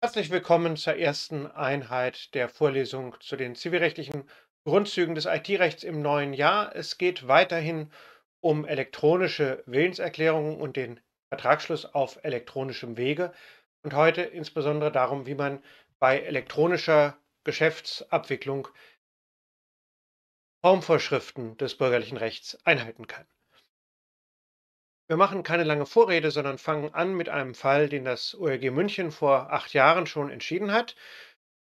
Herzlich willkommen zur ersten Einheit der Vorlesung zu den zivilrechtlichen Grundzügen des IT-Rechts im neuen Jahr. Es geht weiterhin um elektronische Willenserklärungen und den Vertragsschluss auf elektronischem Wege und heute insbesondere darum, wie man bei elektronischer Geschäftsabwicklung Formvorschriften des bürgerlichen Rechts einhalten kann. Wir machen keine lange Vorrede, sondern fangen an mit einem Fall, den das OLG München vor acht Jahren schon entschieden hat.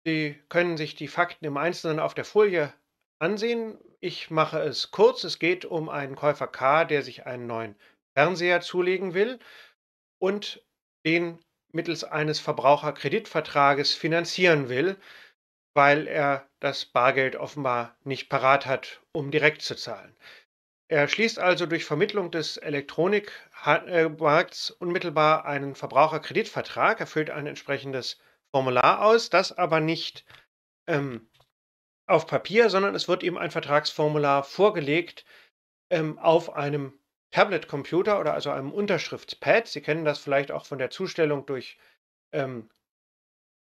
Sie können sich die Fakten im Einzelnen auf der Folie ansehen. Ich mache es kurz. Es geht um einen Käufer K, der sich einen neuen Fernseher zulegen will und den mittels eines Verbraucherkreditvertrages finanzieren will, weil er das Bargeld offenbar nicht parat hat, um direkt zu zahlen. Er schließt also durch Vermittlung des Elektronikmarkts unmittelbar einen Verbraucherkreditvertrag, erfüllt ein entsprechendes Formular aus, das aber nicht ähm, auf Papier, sondern es wird ihm ein Vertragsformular vorgelegt ähm, auf einem Tablet-Computer oder also einem Unterschriftspad. Sie kennen das vielleicht auch von der Zustellung durch ähm,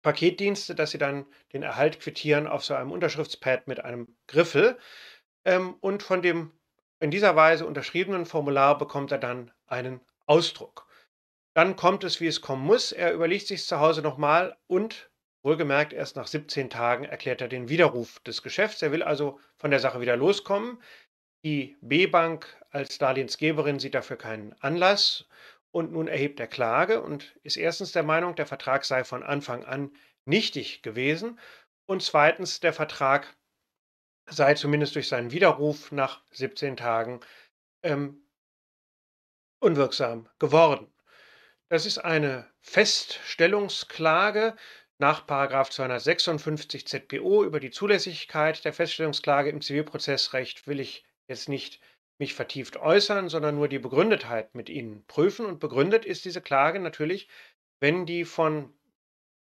Paketdienste, dass sie dann den Erhalt quittieren auf so einem Unterschriftspad mit einem Griffel. Ähm, und von dem in dieser Weise unterschriebenen Formular bekommt er dann einen Ausdruck. Dann kommt es, wie es kommen muss. Er überlegt sich zu Hause nochmal und wohlgemerkt erst nach 17 Tagen erklärt er den Widerruf des Geschäfts. Er will also von der Sache wieder loskommen. Die B-Bank als Darlehensgeberin sieht dafür keinen Anlass und nun erhebt er Klage und ist erstens der Meinung, der Vertrag sei von Anfang an nichtig gewesen und zweitens, der Vertrag sei zumindest durch seinen Widerruf nach 17 Tagen ähm, unwirksam geworden. Das ist eine Feststellungsklage nach 256 ZPO über die Zulässigkeit der Feststellungsklage im Zivilprozessrecht will ich jetzt nicht mich vertieft äußern, sondern nur die Begründetheit mit Ihnen prüfen. Und begründet ist diese Klage natürlich, wenn die von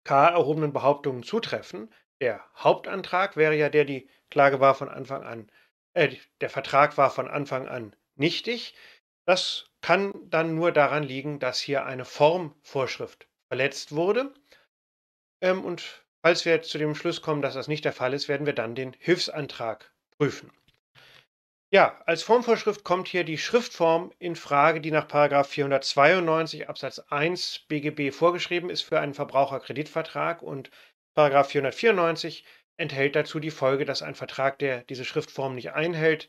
K erhobenen Behauptungen zutreffen. Der Hauptantrag wäre ja der, die Klage war von Anfang an, äh, der Vertrag war von Anfang an nichtig. Das kann dann nur daran liegen, dass hier eine Formvorschrift verletzt wurde. Ähm, und falls wir zu dem Schluss kommen, dass das nicht der Fall ist, werden wir dann den Hilfsantrag prüfen. Ja, als Formvorschrift kommt hier die Schriftform in Frage, die nach 492 Absatz 1 BGB vorgeschrieben ist für einen Verbraucherkreditvertrag und 494 enthält dazu die Folge, dass ein Vertrag, der diese Schriftform nicht einhält,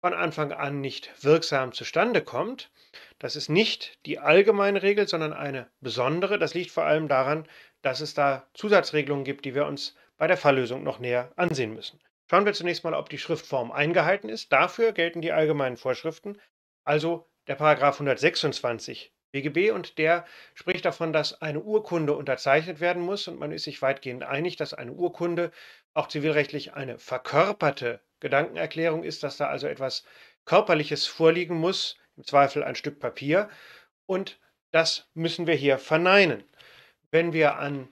von Anfang an nicht wirksam zustande kommt. Das ist nicht die allgemeine Regel, sondern eine besondere. Das liegt vor allem daran, dass es da Zusatzregelungen gibt, die wir uns bei der Falllösung noch näher ansehen müssen. Schauen wir zunächst mal, ob die Schriftform eingehalten ist. Dafür gelten die allgemeinen Vorschriften, also der Paragraph 126 BGB und der spricht davon, dass eine Urkunde unterzeichnet werden muss und man ist sich weitgehend einig, dass eine Urkunde auch zivilrechtlich eine verkörperte Gedankenerklärung ist, dass da also etwas Körperliches vorliegen muss, im Zweifel ein Stück Papier und das müssen wir hier verneinen. Wenn wir an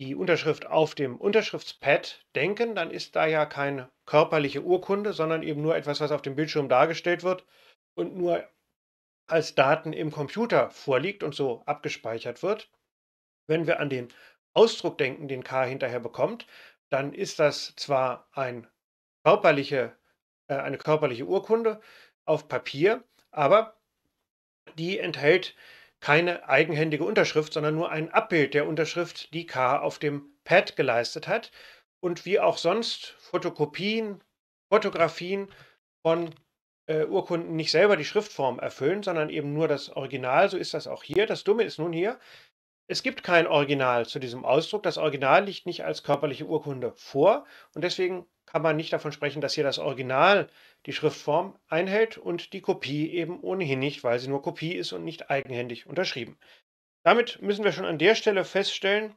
die Unterschrift auf dem Unterschriftspad denken, dann ist da ja keine körperliche Urkunde, sondern eben nur etwas, was auf dem Bildschirm dargestellt wird und nur als Daten im Computer vorliegt und so abgespeichert wird. Wenn wir an den Ausdruck denken, den K hinterher bekommt, dann ist das zwar ein körperliche, äh, eine körperliche Urkunde auf Papier, aber die enthält keine eigenhändige Unterschrift, sondern nur ein Abbild der Unterschrift, die K auf dem Pad geleistet hat. Und wie auch sonst Fotokopien, Fotografien von äh, Urkunden nicht selber die Schriftform erfüllen, sondern eben nur das Original. So ist das auch hier. Das Dumme ist nun hier, es gibt kein Original zu diesem Ausdruck. Das Original liegt nicht als körperliche Urkunde vor und deswegen kann man nicht davon sprechen, dass hier das Original die Schriftform einhält und die Kopie eben ohnehin nicht, weil sie nur Kopie ist und nicht eigenhändig unterschrieben. Damit müssen wir schon an der Stelle feststellen,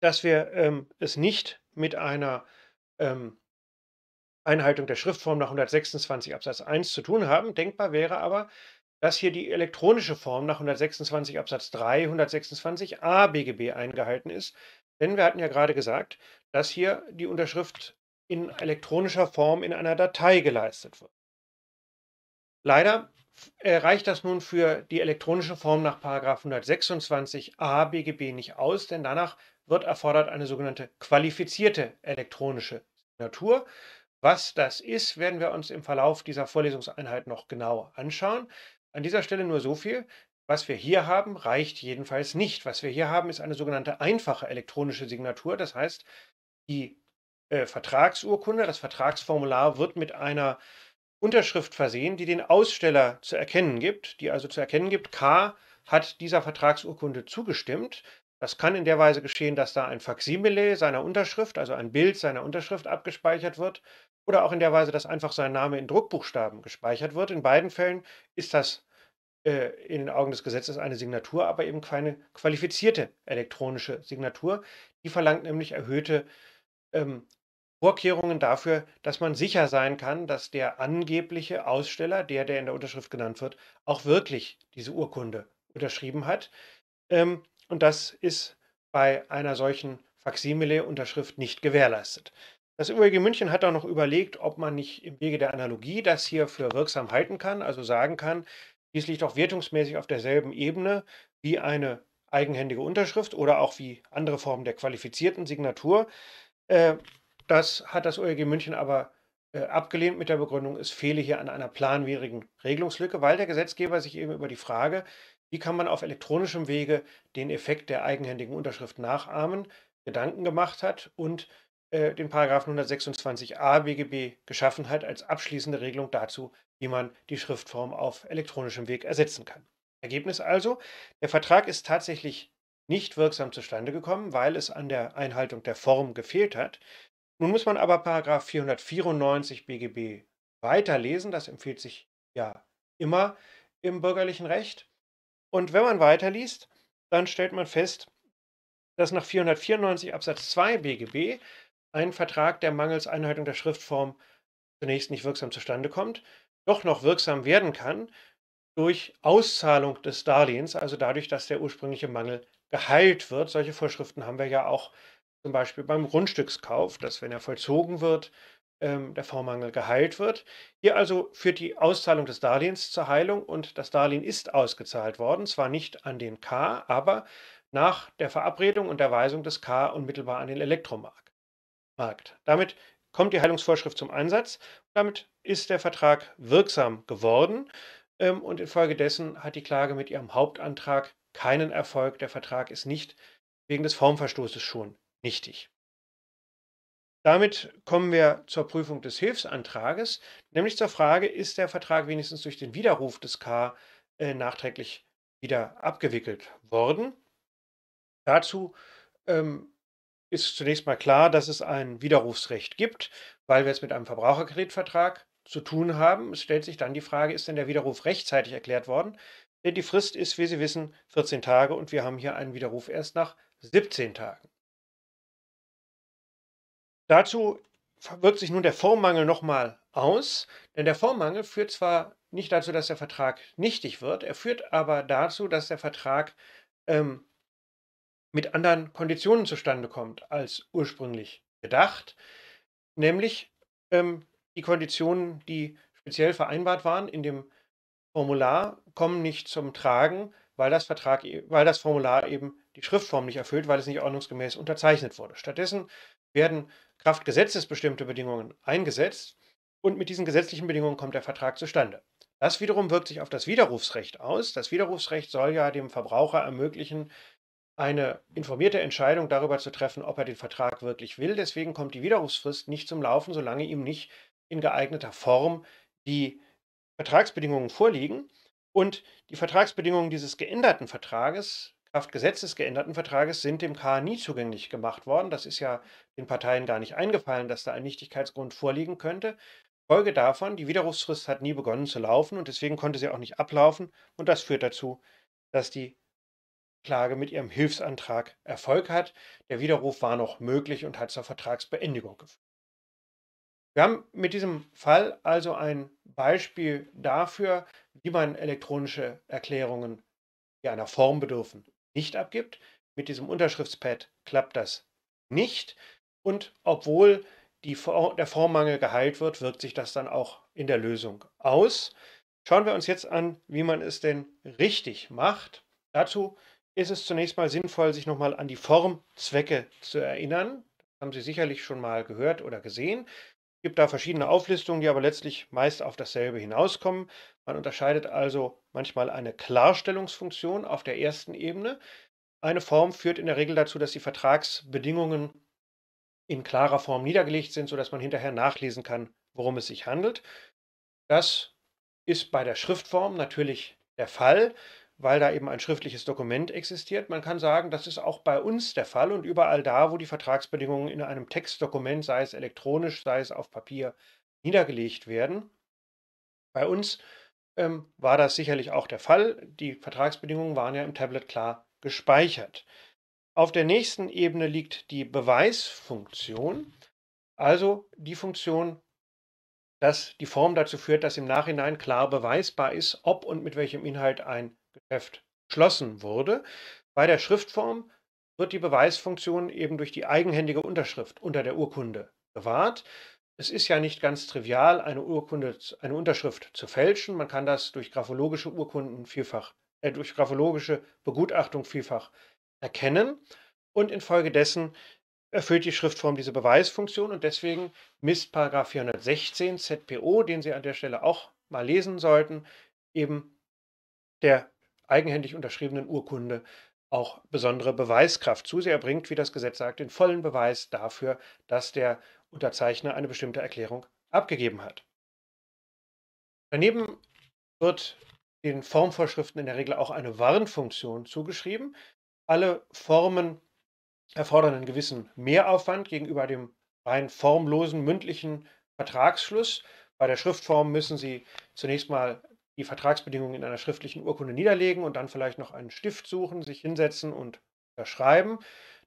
dass wir ähm, es nicht mit einer ähm, Einhaltung der Schriftform nach 126 Absatz 1 zu tun haben. Denkbar wäre aber, dass hier die elektronische Form nach 126 Absatz 3, 126a BGB eingehalten ist. Denn wir hatten ja gerade gesagt, dass hier die Unterschrift in elektronischer Form in einer Datei geleistet wird. Leider äh, reicht das nun für die elektronische Form nach 126a BGB nicht aus, denn danach wird erfordert eine sogenannte qualifizierte elektronische Signatur. Was das ist, werden wir uns im Verlauf dieser Vorlesungseinheit noch genau anschauen. An dieser Stelle nur so viel. Was wir hier haben, reicht jedenfalls nicht. Was wir hier haben, ist eine sogenannte einfache elektronische Signatur. Das heißt, die äh, Vertragsurkunde, das Vertragsformular wird mit einer Unterschrift versehen, die den Aussteller zu erkennen gibt, die also zu erkennen gibt, K hat dieser Vertragsurkunde zugestimmt. Das kann in der Weise geschehen, dass da ein Faximile seiner Unterschrift, also ein Bild seiner Unterschrift abgespeichert wird oder auch in der Weise, dass einfach sein Name in Druckbuchstaben gespeichert wird. In beiden Fällen ist das äh, in den Augen des Gesetzes eine Signatur, aber eben keine qualifizierte elektronische Signatur. Die verlangt nämlich erhöhte ähm, Vorkehrungen dafür, dass man sicher sein kann, dass der angebliche Aussteller, der, der in der Unterschrift genannt wird, auch wirklich diese Urkunde unterschrieben hat. Ähm, und das ist bei einer solchen Faksimile-Unterschrift nicht gewährleistet. Das OEG München hat auch noch überlegt, ob man nicht im Wege der Analogie das hier für wirksam halten kann, also sagen kann, dies liegt auch wertungsmäßig auf derselben Ebene wie eine eigenhändige Unterschrift oder auch wie andere Formen der qualifizierten Signatur. Äh, das hat das OEG München aber äh, abgelehnt mit der Begründung, es fehle hier an einer planwidrigen Regelungslücke, weil der Gesetzgeber sich eben über die Frage, wie kann man auf elektronischem Wege den Effekt der eigenhändigen Unterschrift nachahmen, Gedanken gemacht hat und äh, den Paragraphen 126a BGB geschaffen hat als abschließende Regelung dazu, wie man die Schriftform auf elektronischem Weg ersetzen kann. Ergebnis also, der Vertrag ist tatsächlich nicht wirksam zustande gekommen, weil es an der Einhaltung der Form gefehlt hat. Nun muss man aber Paragraph 494 BGB weiterlesen, das empfiehlt sich ja immer im bürgerlichen Recht. Und wenn man weiterliest, dann stellt man fest, dass nach 494 Absatz 2 BGB ein Vertrag, der mangels Einhaltung der Schriftform zunächst nicht wirksam zustande kommt, doch noch wirksam werden kann durch Auszahlung des Darlehens, also dadurch, dass der ursprüngliche Mangel geheilt wird. Solche Vorschriften haben wir ja auch zum Beispiel beim Grundstückskauf, dass wenn er vollzogen wird, ähm, der Vormangel geheilt wird. Hier also führt die Auszahlung des Darlehens zur Heilung und das Darlehen ist ausgezahlt worden, zwar nicht an den K, aber nach der Verabredung und der Weisung des K unmittelbar an den Elektromarkt. Markt. Damit kommt die Heilungsvorschrift zum Einsatz. Damit ist der Vertrag wirksam geworden ähm, und infolgedessen hat die Klage mit ihrem Hauptantrag keinen Erfolg. Der Vertrag ist nicht wegen des Formverstoßes schon nichtig. Damit kommen wir zur Prüfung des Hilfsantrages, nämlich zur Frage, ist der Vertrag wenigstens durch den Widerruf des K äh, nachträglich wieder abgewickelt worden? Dazu ähm, ist zunächst mal klar, dass es ein Widerrufsrecht gibt, weil wir es mit einem Verbraucherkreditvertrag zu tun haben. Es stellt sich dann die Frage, ist denn der Widerruf rechtzeitig erklärt worden? Denn die Frist ist, wie Sie wissen, 14 Tage und wir haben hier einen Widerruf erst nach 17 Tagen. Dazu wirkt sich nun der Formmangel nochmal aus, denn der Formmangel führt zwar nicht dazu, dass der Vertrag nichtig wird, er führt aber dazu, dass der Vertrag ähm, mit anderen Konditionen zustande kommt als ursprünglich gedacht, nämlich ähm, die Konditionen, die speziell vereinbart waren in dem Formular, kommen nicht zum Tragen, weil das, Vertrag, e-, weil das Formular eben die Schriftform nicht erfüllt, weil es nicht ordnungsgemäß unterzeichnet wurde. Stattdessen werden Kraft gesetzesbestimmte Bedingungen eingesetzt und mit diesen gesetzlichen Bedingungen kommt der Vertrag zustande. Das wiederum wirkt sich auf das Widerrufsrecht aus. Das Widerrufsrecht soll ja dem Verbraucher ermöglichen, eine informierte Entscheidung darüber zu treffen, ob er den Vertrag wirklich will. Deswegen kommt die Widerrufsfrist nicht zum Laufen, solange ihm nicht in geeigneter Form die Vertragsbedingungen vorliegen. Und die Vertragsbedingungen dieses geänderten Vertrages, Kraft des geänderten Vertrages, sind dem K nie zugänglich gemacht worden. Das ist ja den Parteien gar nicht eingefallen, dass da ein Nichtigkeitsgrund vorliegen könnte. Folge davon, die Widerrufsfrist hat nie begonnen zu laufen und deswegen konnte sie auch nicht ablaufen. Und das führt dazu, dass die Klage mit ihrem Hilfsantrag Erfolg hat. Der Widerruf war noch möglich und hat zur Vertragsbeendigung geführt. Wir haben mit diesem Fall also ein Beispiel dafür, wie man elektronische Erklärungen, die einer Form bedürfen, nicht abgibt. Mit diesem Unterschriftspad klappt das nicht. Und obwohl For der Formmangel geheilt wird, wirkt sich das dann auch in der Lösung aus. Schauen wir uns jetzt an, wie man es denn richtig macht. Dazu ist es zunächst mal sinnvoll, sich nochmal an die Formzwecke zu erinnern. Das haben Sie sicherlich schon mal gehört oder gesehen. Es gibt da verschiedene Auflistungen, die aber letztlich meist auf dasselbe hinauskommen. Man unterscheidet also manchmal eine Klarstellungsfunktion auf der ersten Ebene. Eine Form führt in der Regel dazu, dass die Vertragsbedingungen in klarer Form niedergelegt sind, sodass man hinterher nachlesen kann, worum es sich handelt. Das ist bei der Schriftform natürlich der Fall weil da eben ein schriftliches Dokument existiert. Man kann sagen, das ist auch bei uns der Fall und überall da, wo die Vertragsbedingungen in einem Textdokument, sei es elektronisch, sei es auf Papier, niedergelegt werden. Bei uns ähm, war das sicherlich auch der Fall. Die Vertragsbedingungen waren ja im Tablet klar gespeichert. Auf der nächsten Ebene liegt die Beweisfunktion, also die Funktion, dass die Form dazu führt, dass im Nachhinein klar beweisbar ist, ob und mit welchem Inhalt ein Heft geschlossen wurde. Bei der Schriftform wird die Beweisfunktion eben durch die eigenhändige Unterschrift unter der Urkunde gewahrt. Es ist ja nicht ganz trivial, eine Urkunde, eine Unterschrift zu fälschen. Man kann das durch graphologische Urkunden vielfach, äh, durch graphologische Begutachtung vielfach erkennen. Und infolgedessen erfüllt die Schriftform diese Beweisfunktion und deswegen misst Paragraph 416 ZPO, den Sie an der Stelle auch mal lesen sollten, eben der eigenhändig unterschriebenen Urkunde auch besondere Beweiskraft zu sich erbringt, wie das Gesetz sagt, den vollen Beweis dafür, dass der Unterzeichner eine bestimmte Erklärung abgegeben hat. Daneben wird den Formvorschriften in der Regel auch eine Warnfunktion zugeschrieben. Alle Formen erfordern einen gewissen Mehraufwand gegenüber dem rein formlosen mündlichen Vertragsschluss. Bei der Schriftform müssen Sie zunächst mal die Vertragsbedingungen in einer schriftlichen Urkunde niederlegen und dann vielleicht noch einen Stift suchen, sich hinsetzen und unterschreiben.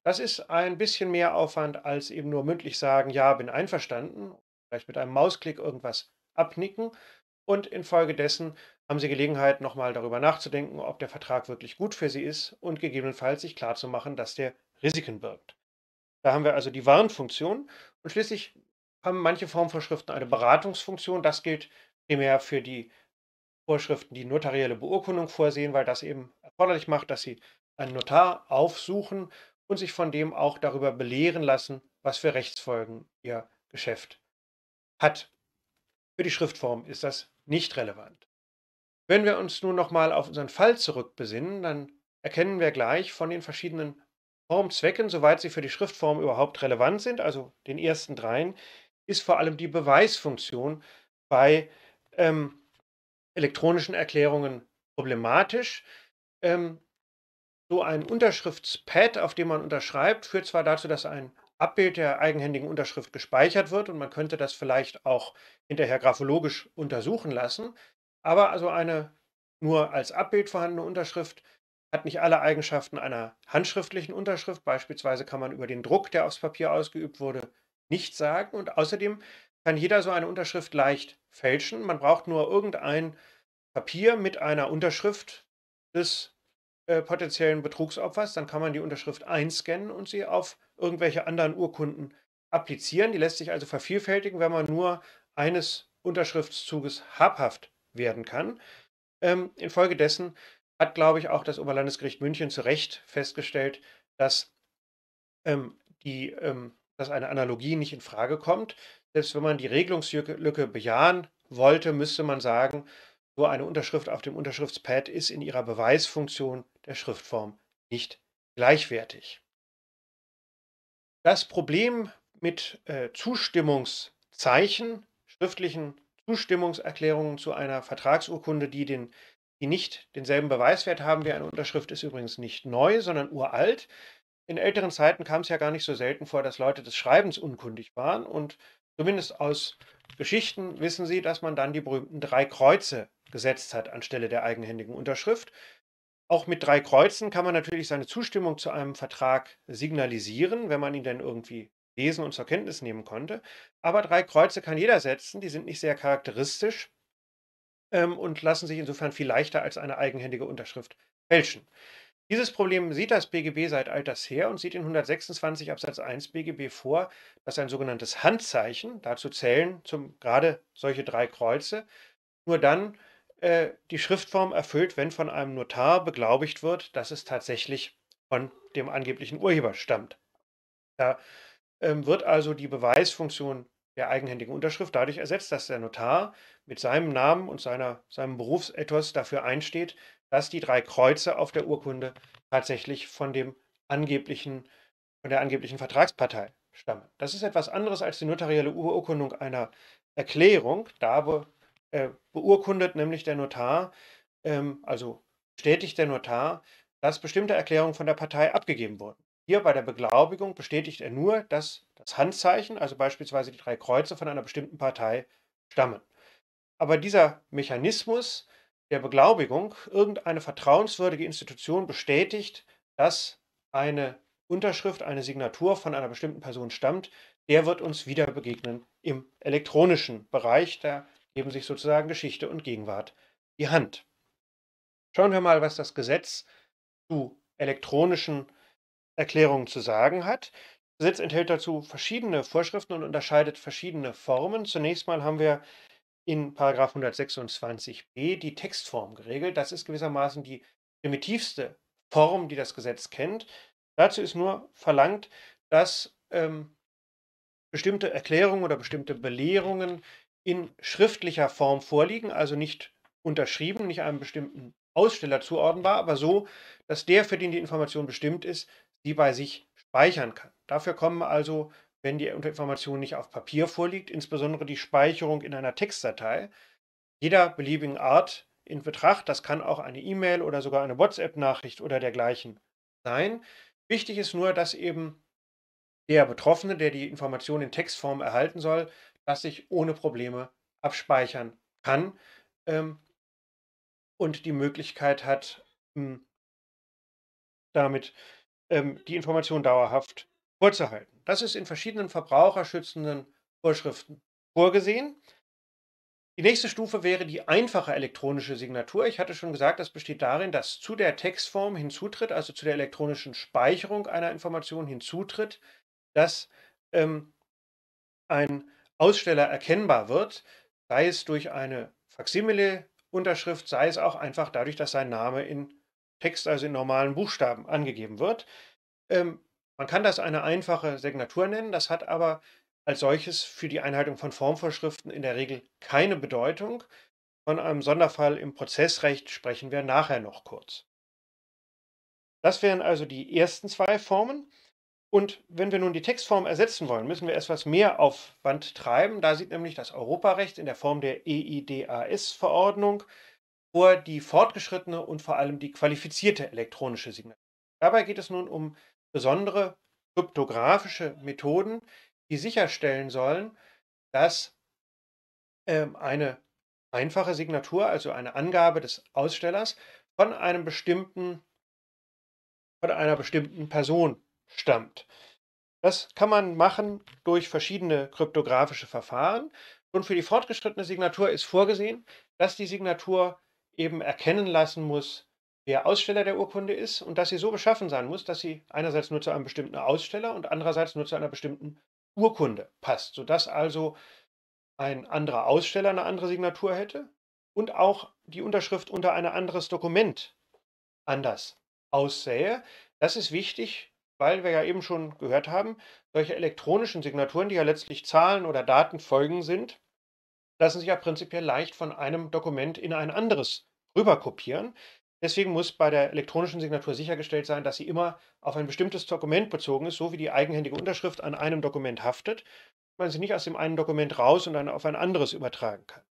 Das ist ein bisschen mehr Aufwand als eben nur mündlich sagen, ja, bin einverstanden, vielleicht mit einem Mausklick irgendwas abnicken. Und infolgedessen haben Sie Gelegenheit, nochmal darüber nachzudenken, ob der Vertrag wirklich gut für Sie ist und gegebenenfalls sich klarzumachen, dass der Risiken birgt. Da haben wir also die Warnfunktion und schließlich haben manche Formvorschriften eine Beratungsfunktion. Das gilt primär für die Vorschriften, die notarielle Beurkundung vorsehen, weil das eben erforderlich macht, dass sie einen Notar aufsuchen und sich von dem auch darüber belehren lassen, was für Rechtsfolgen ihr Geschäft hat. Für die Schriftform ist das nicht relevant. Wenn wir uns nun nochmal auf unseren Fall zurückbesinnen, dann erkennen wir gleich von den verschiedenen Formzwecken, soweit sie für die Schriftform überhaupt relevant sind, also den ersten dreien, ist vor allem die Beweisfunktion bei ähm, elektronischen Erklärungen problematisch. Ähm, so ein Unterschriftspad, auf dem man unterschreibt, führt zwar dazu, dass ein Abbild der eigenhändigen Unterschrift gespeichert wird und man könnte das vielleicht auch hinterher graphologisch untersuchen lassen, aber also eine nur als Abbild vorhandene Unterschrift hat nicht alle Eigenschaften einer handschriftlichen Unterschrift. Beispielsweise kann man über den Druck, der aufs Papier ausgeübt wurde, nichts sagen. Und außerdem kann jeder so eine Unterschrift leicht fälschen. Man braucht nur irgendein Papier mit einer Unterschrift des äh, potenziellen Betrugsopfers. Dann kann man die Unterschrift einscannen und sie auf irgendwelche anderen Urkunden applizieren. Die lässt sich also vervielfältigen, wenn man nur eines Unterschriftszuges habhaft werden kann. Ähm, infolgedessen hat, glaube ich, auch das Oberlandesgericht München zu Recht festgestellt, dass, ähm, die, ähm, dass eine Analogie nicht in Frage kommt selbst wenn man die Regelungslücke bejahen wollte, müsste man sagen, so eine Unterschrift auf dem Unterschriftspad ist in ihrer Beweisfunktion der Schriftform nicht gleichwertig. Das Problem mit äh, Zustimmungszeichen, schriftlichen Zustimmungserklärungen zu einer Vertragsurkunde, die, den, die nicht denselben Beweiswert haben wie eine Unterschrift, ist übrigens nicht neu, sondern uralt. In älteren Zeiten kam es ja gar nicht so selten vor, dass Leute des Schreibens unkundig waren und Zumindest aus Geschichten wissen Sie, dass man dann die berühmten drei Kreuze gesetzt hat anstelle der eigenhändigen Unterschrift. Auch mit drei Kreuzen kann man natürlich seine Zustimmung zu einem Vertrag signalisieren, wenn man ihn denn irgendwie lesen und zur Kenntnis nehmen konnte. Aber drei Kreuze kann jeder setzen, die sind nicht sehr charakteristisch ähm, und lassen sich insofern viel leichter als eine eigenhändige Unterschrift fälschen. Dieses Problem sieht das BGB seit alters her und sieht in 126 Absatz 1 BGB vor, dass ein sogenanntes Handzeichen, dazu zählen zum, gerade solche drei Kreuze, nur dann äh, die Schriftform erfüllt, wenn von einem Notar beglaubigt wird, dass es tatsächlich von dem angeblichen Urheber stammt. Da ähm, wird also die Beweisfunktion der eigenhändigen Unterschrift dadurch ersetzt, dass der Notar mit seinem Namen und seiner, seinem Berufsethos dafür einsteht, dass die drei Kreuze auf der Urkunde tatsächlich von dem angeblichen, von der angeblichen Vertragspartei stammen. Das ist etwas anderes als die notarielle Urkundung einer Erklärung. Da be, äh, beurkundet nämlich der Notar, ähm, also bestätigt der Notar, dass bestimmte Erklärungen von der Partei abgegeben wurden. Hier bei der Beglaubigung bestätigt er nur, dass das Handzeichen, also beispielsweise die drei Kreuze von einer bestimmten Partei, stammen. Aber dieser Mechanismus der Beglaubigung irgendeine vertrauenswürdige Institution bestätigt, dass eine Unterschrift, eine Signatur von einer bestimmten Person stammt, der wird uns wieder begegnen im elektronischen Bereich. Da geben sich sozusagen Geschichte und Gegenwart die Hand. Schauen wir mal, was das Gesetz zu elektronischen Erklärungen zu sagen hat. Das Gesetz enthält dazu verschiedene Vorschriften und unterscheidet verschiedene Formen. Zunächst mal haben wir in 126b die Textform geregelt. Das ist gewissermaßen die primitivste Form, die das Gesetz kennt. Dazu ist nur verlangt, dass ähm, bestimmte Erklärungen oder bestimmte Belehrungen in schriftlicher Form vorliegen, also nicht unterschrieben, nicht einem bestimmten Aussteller zuordnenbar, aber so, dass der, für den die Information bestimmt ist, sie bei sich speichern kann. Dafür kommen also wenn die Information nicht auf Papier vorliegt, insbesondere die Speicherung in einer Textdatei jeder beliebigen Art in Betracht. Das kann auch eine E-Mail oder sogar eine WhatsApp-Nachricht oder dergleichen sein. Wichtig ist nur, dass eben der Betroffene, der die Information in Textform erhalten soll, das sich ohne Probleme abspeichern kann ähm, und die Möglichkeit hat, hm, damit ähm, die Information dauerhaft vorzuhalten. Das ist in verschiedenen verbraucherschützenden Vorschriften vorgesehen. Die nächste Stufe wäre die einfache elektronische Signatur. Ich hatte schon gesagt, das besteht darin, dass zu der Textform hinzutritt, also zu der elektronischen Speicherung einer Information hinzutritt, dass ähm, ein Aussteller erkennbar wird, sei es durch eine Faksimile-Unterschrift, sei es auch einfach dadurch, dass sein Name in Text, also in normalen Buchstaben, angegeben wird. Ähm, man kann das eine einfache Signatur nennen, das hat aber als solches für die Einhaltung von Formvorschriften in der Regel keine Bedeutung. Von einem Sonderfall im Prozessrecht sprechen wir nachher noch kurz. Das wären also die ersten zwei Formen. Und wenn wir nun die Textform ersetzen wollen, müssen wir etwas mehr Aufwand treiben. Da sieht nämlich das Europarecht in der Form der EIDAS-Verordnung vor die fortgeschrittene und vor allem die qualifizierte elektronische Signatur. Dabei geht es nun um besondere kryptografische Methoden, die sicherstellen sollen, dass ähm, eine einfache Signatur, also eine Angabe des Ausstellers, von einem bestimmten, von einer bestimmten Person stammt. Das kann man machen durch verschiedene kryptografische Verfahren. Und für die fortgeschrittene Signatur ist vorgesehen, dass die Signatur eben erkennen lassen muss, der Aussteller der Urkunde ist und dass sie so beschaffen sein muss, dass sie einerseits nur zu einem bestimmten Aussteller und andererseits nur zu einer bestimmten Urkunde passt, sodass also ein anderer Aussteller eine andere Signatur hätte und auch die Unterschrift unter ein anderes Dokument anders aussähe. Das ist wichtig, weil wir ja eben schon gehört haben, solche elektronischen Signaturen, die ja letztlich Zahlen oder Datenfolgen sind, lassen sich ja prinzipiell leicht von einem Dokument in ein anderes rüberkopieren. Deswegen muss bei der elektronischen Signatur sichergestellt sein, dass sie immer auf ein bestimmtes Dokument bezogen ist, so wie die eigenhändige Unterschrift an einem Dokument haftet, man sie nicht aus dem einen Dokument raus und dann auf ein anderes übertragen kann.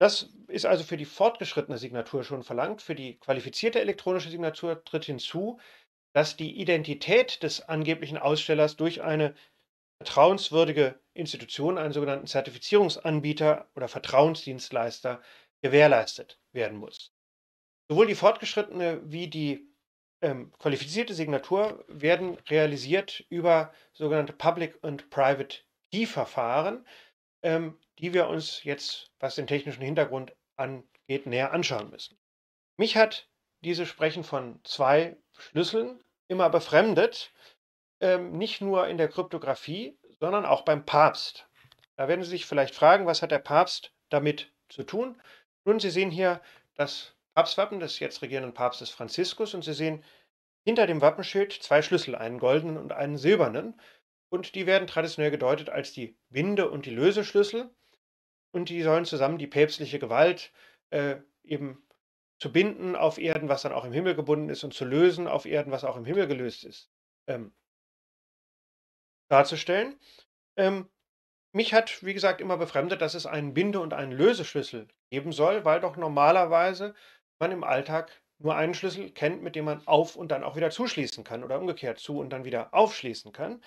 Das ist also für die fortgeschrittene Signatur schon verlangt. Für die qualifizierte elektronische Signatur tritt hinzu, dass die Identität des angeblichen Ausstellers durch eine vertrauenswürdige Institution, einen sogenannten Zertifizierungsanbieter oder Vertrauensdienstleister, gewährleistet werden muss. Sowohl die fortgeschrittene wie die ähm, qualifizierte Signatur werden realisiert über sogenannte Public und Private Key Verfahren, ähm, die wir uns jetzt, was den technischen Hintergrund angeht, näher anschauen müssen. Mich hat dieses Sprechen von zwei Schlüsseln immer befremdet, ähm, nicht nur in der Kryptographie, sondern auch beim Papst. Da werden Sie sich vielleicht fragen, was hat der Papst damit zu tun? Nun, Sie sehen hier das Papstwappen des jetzt regierenden Papstes Franziskus und Sie sehen hinter dem Wappenschild zwei Schlüssel, einen goldenen und einen silbernen. Und die werden traditionell gedeutet als die Binde- und die Löseschlüssel. Und die sollen zusammen die päpstliche Gewalt äh, eben zu binden auf Erden, was dann auch im Himmel gebunden ist, und zu lösen auf Erden, was auch im Himmel gelöst ist, ähm, darzustellen. Ähm, mich hat, wie gesagt, immer befremdet, dass es einen Binde- und einen Löseschlüssel geben soll, weil doch normalerweise man im Alltag nur einen Schlüssel kennt, mit dem man auf und dann auch wieder zuschließen kann oder umgekehrt zu und dann wieder aufschließen kann.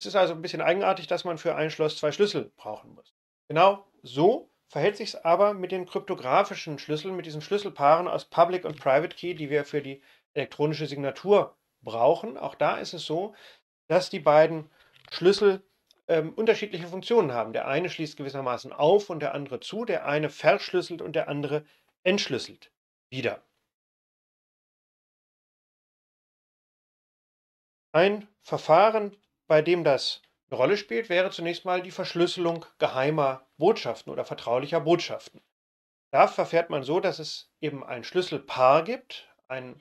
Es ist also ein bisschen eigenartig, dass man für ein Schloss zwei Schlüssel brauchen muss. Genau so verhält sich es aber mit den kryptografischen Schlüsseln, mit diesen Schlüsselpaaren aus Public und Private Key, die wir für die elektronische Signatur brauchen. Auch da ist es so, dass die beiden Schlüssel ähm, unterschiedliche Funktionen haben. Der eine schließt gewissermaßen auf und der andere zu, der eine verschlüsselt und der andere entschlüsselt wieder. Ein Verfahren, bei dem das eine Rolle spielt, wäre zunächst mal die Verschlüsselung geheimer Botschaften oder vertraulicher Botschaften. Da verfährt man so, dass es eben ein Schlüsselpaar gibt, einen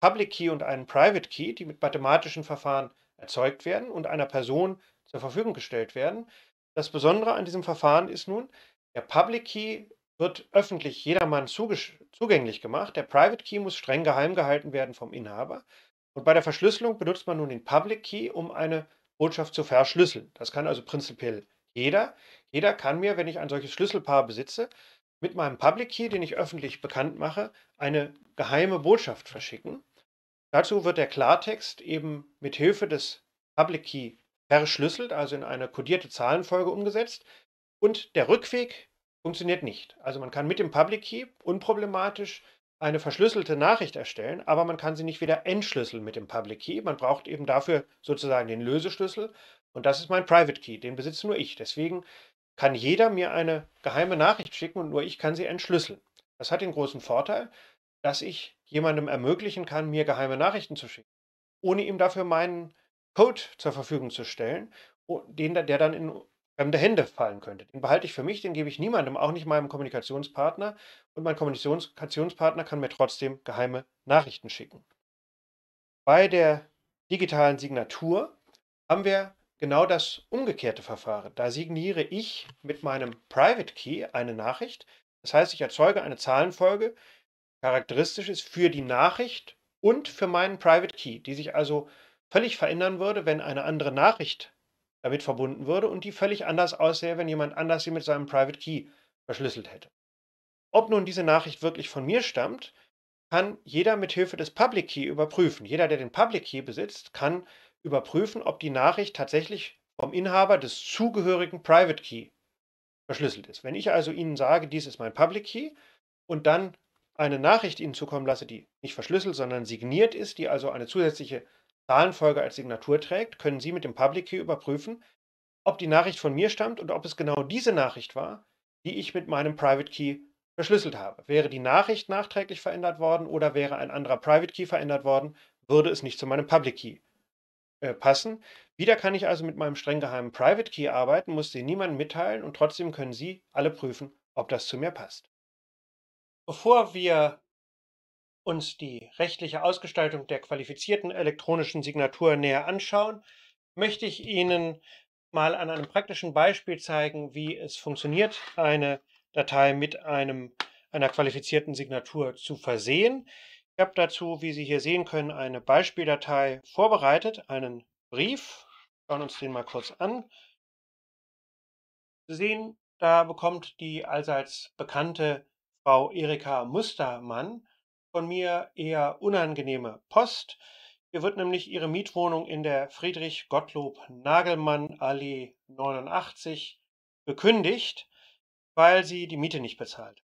Public Key und einen Private Key, die mit mathematischen Verfahren erzeugt werden und einer Person zur Verfügung gestellt werden. Das Besondere an diesem Verfahren ist nun, der Public Key wird öffentlich jedermann zugänglich gemacht. Der Private Key muss streng geheim gehalten werden vom Inhaber. Und bei der Verschlüsselung benutzt man nun den Public Key, um eine Botschaft zu verschlüsseln. Das kann also prinzipiell jeder. Jeder kann mir, wenn ich ein solches Schlüsselpaar besitze, mit meinem Public Key, den ich öffentlich bekannt mache, eine geheime Botschaft verschicken. Dazu wird der Klartext eben mit Hilfe des Public Key verschlüsselt, also in eine kodierte Zahlenfolge umgesetzt. Und der Rückweg Funktioniert nicht. Also man kann mit dem Public Key unproblematisch eine verschlüsselte Nachricht erstellen, aber man kann sie nicht wieder entschlüsseln mit dem Public Key. Man braucht eben dafür sozusagen den Löseschlüssel und das ist mein Private Key, den besitze nur ich. Deswegen kann jeder mir eine geheime Nachricht schicken und nur ich kann sie entschlüsseln. Das hat den großen Vorteil, dass ich jemandem ermöglichen kann, mir geheime Nachrichten zu schicken, ohne ihm dafür meinen Code zur Verfügung zu stellen, den, der dann in fremde Hände fallen könnte. Den behalte ich für mich, den gebe ich niemandem, auch nicht meinem Kommunikationspartner. Und mein Kommunikationspartner kann mir trotzdem geheime Nachrichten schicken. Bei der digitalen Signatur haben wir genau das umgekehrte Verfahren. Da signiere ich mit meinem Private Key eine Nachricht. Das heißt, ich erzeuge eine Zahlenfolge, charakteristisch ist für die Nachricht und für meinen Private Key, die sich also völlig verändern würde, wenn eine andere Nachricht damit verbunden würde und die völlig anders aussähe, wenn jemand anders sie mit seinem Private Key verschlüsselt hätte. Ob nun diese Nachricht wirklich von mir stammt, kann jeder mit Hilfe des Public Key überprüfen. Jeder, der den Public Key besitzt, kann überprüfen, ob die Nachricht tatsächlich vom Inhaber des zugehörigen Private Key verschlüsselt ist. Wenn ich also Ihnen sage, dies ist mein Public Key und dann eine Nachricht Ihnen zukommen lasse, die nicht verschlüsselt, sondern signiert ist, die also eine zusätzliche Zahlenfolge als Signatur trägt, können Sie mit dem Public Key überprüfen, ob die Nachricht von mir stammt und ob es genau diese Nachricht war, die ich mit meinem Private Key verschlüsselt habe. Wäre die Nachricht nachträglich verändert worden oder wäre ein anderer Private Key verändert worden, würde es nicht zu meinem Public Key äh, passen. Wieder kann ich also mit meinem streng geheimen Private Key arbeiten, muss sie niemandem mitteilen und trotzdem können Sie alle prüfen, ob das zu mir passt. Bevor wir uns die rechtliche Ausgestaltung der qualifizierten elektronischen Signatur näher anschauen, möchte ich Ihnen mal an einem praktischen Beispiel zeigen, wie es funktioniert, eine Datei mit einem, einer qualifizierten Signatur zu versehen. Ich habe dazu, wie Sie hier sehen können, eine Beispieldatei vorbereitet, einen Brief. Schauen uns den mal kurz an. Sie sehen, da bekommt die allseits bekannte Frau Erika Mustermann von mir eher unangenehme Post. Hier wird nämlich Ihre Mietwohnung in der Friedrich Gottlob Nagelmann Allee 89 gekündigt, weil sie die Miete nicht bezahlt.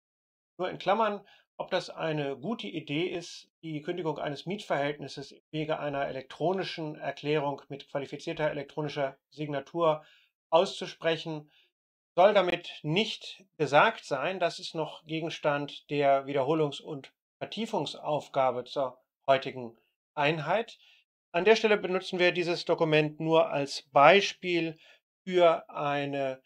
Nur in Klammern, ob das eine gute Idee ist, die Kündigung eines Mietverhältnisses wegen einer elektronischen Erklärung mit qualifizierter elektronischer Signatur auszusprechen, soll damit nicht gesagt sein, das ist noch Gegenstand der Wiederholungs- und Vertiefungsaufgabe zur heutigen Einheit. An der Stelle benutzen wir dieses Dokument nur als Beispiel für eine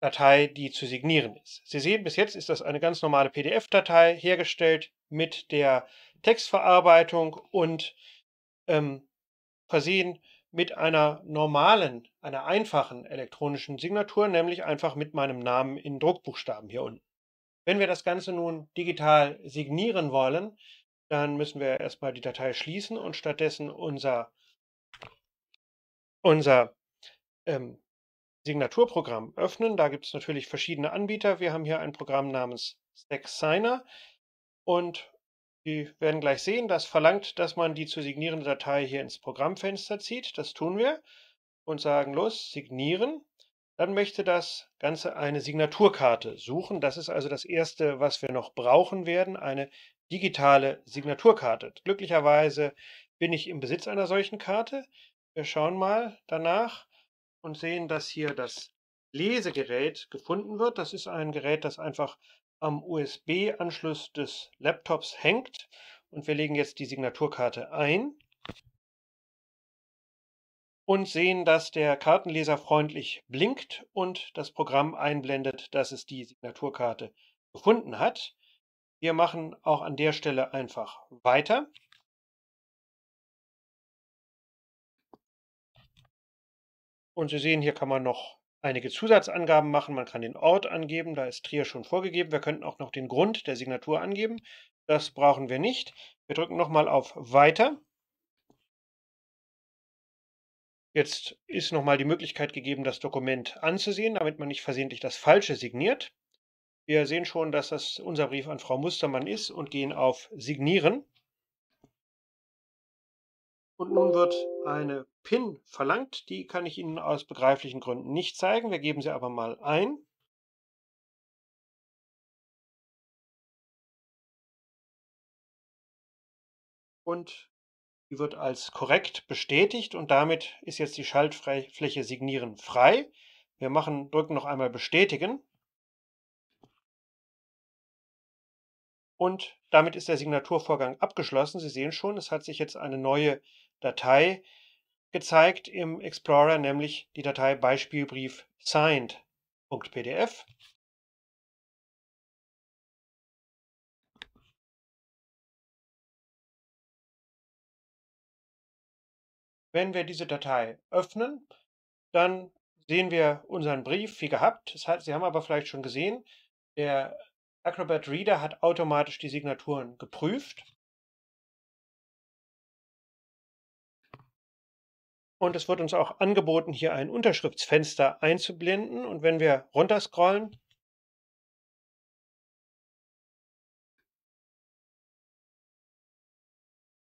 Datei, die zu signieren ist. Sie sehen, bis jetzt ist das eine ganz normale PDF-Datei hergestellt mit der Textverarbeitung und ähm, versehen mit einer normalen, einer einfachen elektronischen Signatur, nämlich einfach mit meinem Namen in Druckbuchstaben hier unten. Wenn wir das Ganze nun digital signieren wollen, dann müssen wir erstmal die Datei schließen und stattdessen unser, unser ähm, Signaturprogramm öffnen. Da gibt es natürlich verschiedene Anbieter. Wir haben hier ein Programm namens StackSigner und Sie werden gleich sehen, das verlangt, dass man die zu signierende Datei hier ins Programmfenster zieht. Das tun wir und sagen los, signieren. Dann möchte das Ganze eine Signaturkarte suchen. Das ist also das Erste, was wir noch brauchen werden, eine digitale Signaturkarte. Glücklicherweise bin ich im Besitz einer solchen Karte. Wir schauen mal danach und sehen, dass hier das Lesegerät gefunden wird. Das ist ein Gerät, das einfach am USB-Anschluss des Laptops hängt. Und wir legen jetzt die Signaturkarte ein und sehen, dass der Kartenleser freundlich blinkt und das Programm einblendet, dass es die Signaturkarte gefunden hat. Wir machen auch an der Stelle einfach weiter. Und Sie sehen, hier kann man noch einige Zusatzangaben machen. Man kann den Ort angeben, da ist Trier schon vorgegeben. Wir könnten auch noch den Grund der Signatur angeben. Das brauchen wir nicht. Wir drücken nochmal auf Weiter. Jetzt ist nochmal die Möglichkeit gegeben, das Dokument anzusehen, damit man nicht versehentlich das Falsche signiert. Wir sehen schon, dass das unser Brief an Frau Mustermann ist und gehen auf Signieren. Und nun wird eine PIN verlangt. Die kann ich Ihnen aus begreiflichen Gründen nicht zeigen. Wir geben sie aber mal ein. Und die wird als korrekt bestätigt und damit ist jetzt die Schaltfläche signieren frei. Wir machen, drücken noch einmal bestätigen. Und damit ist der Signaturvorgang abgeschlossen. Sie sehen schon, es hat sich jetzt eine neue Datei gezeigt im Explorer, nämlich die Datei Beispielbrief signed.pdf. Wenn wir diese Datei öffnen, dann sehen wir unseren Brief wie gehabt. Das heißt, Sie haben aber vielleicht schon gesehen, der Acrobat Reader hat automatisch die Signaturen geprüft. Und es wird uns auch angeboten, hier ein Unterschriftsfenster einzublenden. Und wenn wir runterscrollen,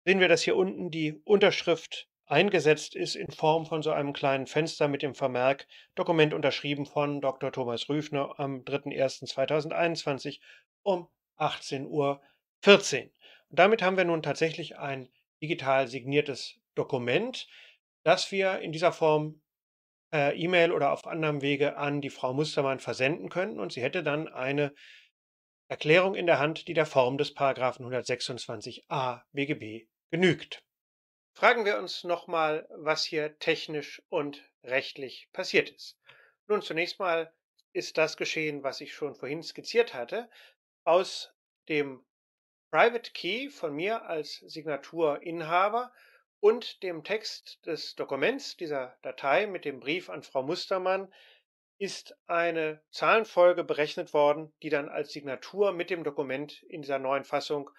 sehen wir, dass hier unten die Unterschrift eingesetzt ist in Form von so einem kleinen Fenster mit dem Vermerk Dokument unterschrieben von Dr. Thomas Rüfner am 3.1.2021 um 18.14 Uhr. Und damit haben wir nun tatsächlich ein digital signiertes Dokument, das wir in dieser Form per E-Mail oder auf anderem Wege an die Frau Mustermann versenden können und sie hätte dann eine Erklärung in der Hand, die der Form des Paragraphen 126a BGB genügt fragen wir uns nochmal, was hier technisch und rechtlich passiert ist. Nun, zunächst mal ist das geschehen, was ich schon vorhin skizziert hatte. Aus dem Private Key von mir als Signaturinhaber und dem Text des Dokuments dieser Datei mit dem Brief an Frau Mustermann ist eine Zahlenfolge berechnet worden, die dann als Signatur mit dem Dokument in dieser neuen Fassung